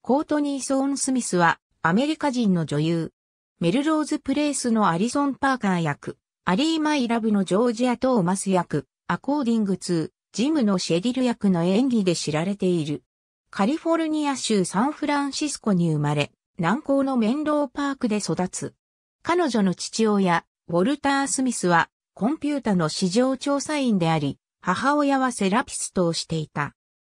コートニー・ソーン・スミスは、アメリカ人の女優。メルローズ・プレイスのアリソン・パーカー役、アリー・マイ・ラブのジョージア・トーマス役、アコーディング2、ジムのシェリル役の演技で知られている。カリフォルニア州サンフランシスコに生まれ、南港のメンローパークで育つ。彼女の父親、ウォルター・スミスは、コンピュータの市場調査員であり、母親はセラピストをしていた。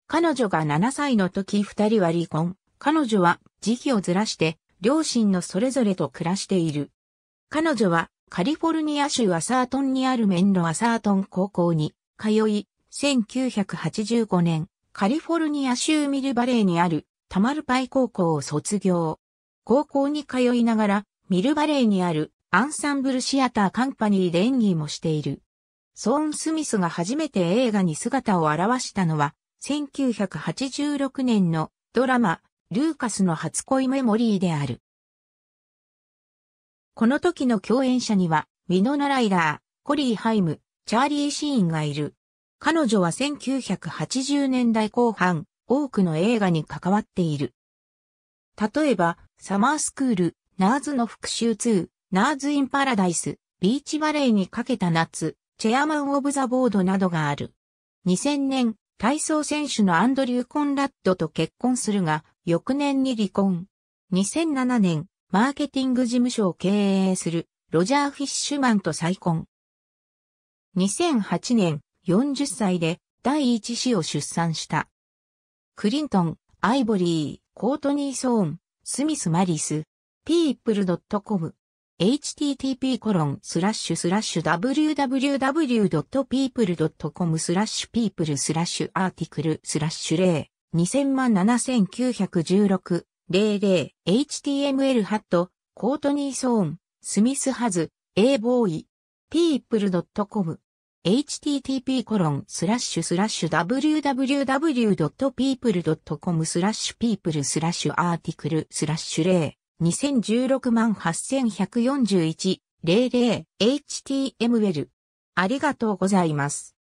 彼女が7歳の時二人は離婚。彼女は時期をずらして両親のそれぞれと暮らしている。彼女はカリフォルニア州アサートンにあるメンロアサートン高校に通い、1985年、カリフォルニア州ミルバレーにあるタマルパイ高校を卒業。高校に通いながら、ミルバレーにあるアンサンブルシアターカンパニーで演技もしている。ソーン・スミスが初めて映画に姿を現したのは、1986年のドラマ、ルーカスの初恋メモリーである。この時の共演者には、ウィノナ・ライラー、コリー・ハイム、チャーリー・シーンがいる。彼女は1980年代後半、多くの映画に関わっている。例えば、サマースクール、ナーズの復讐2、ナーズ・イン・パラダイス、ビーチバレーにかけた夏、チェアマン・オブ・ザ・ボードなどがある。2000年、体操選手のアンドリュー・コンラッドと結婚するが、翌年に離婚。2007年、マーケティング事務所を経営するロジャー・フィッシュマンと再婚。2008年、40歳で第一子を出産した。クリントン、アイボリー、コートニー・ソーン、スミス・マリス、ピープル・ドット・コム。http コロンスラッシュスラッシュ www.people.com スラッシュ people スラッシュアーティクルスラッシュ0 2007916 00html ハットコートニーソーンスミスハズ A ボーイ people.com http コロンスラッシュスラッシュ www.people.com スラッシュ people スラッシュアーティクルスラッシュ0 2016万8141-00 HTML。ありがとうございます。